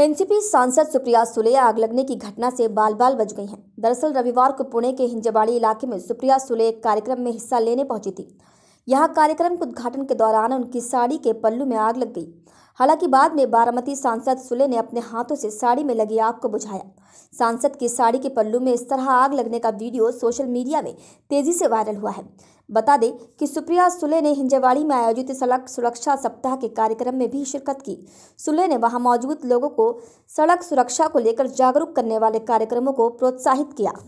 NCP सांसद सुप्रिया सुले आग लगने की घटना से बाल बाल बच गई हैं दरअसल रविवार को पुणे के हिंजबाड़ी इलाके में सुप्रिया सुले एक कार्यक्रम में हिस्सा लेने पहुंची थी यहां कार्यक्रम के उद्घाटन के दौरान उनकी साड़ी के पल्लू में आग लग गई हालांकि बाद में बारामती सांसद सुले ने अपने हाथों से साड़ी में लगी आग को बुझाया सांसद की साड़ी के पल्लू में इस तरह आग लगने का वीडियो सोशल मीडिया में तेजी से वायरल हुआ है बता दें कि सुप्रिया सुले ने हिंजेवाड़ी में आयोजित सड़क सुरक्षा सप्ताह के कार्यक्रम में भी शिरकत की सुले ने वहां मौजूद लोगों को सड़क सुरक्षा को लेकर जागरूक करने वाले कार्यक्रमों को प्रोत्साहित किया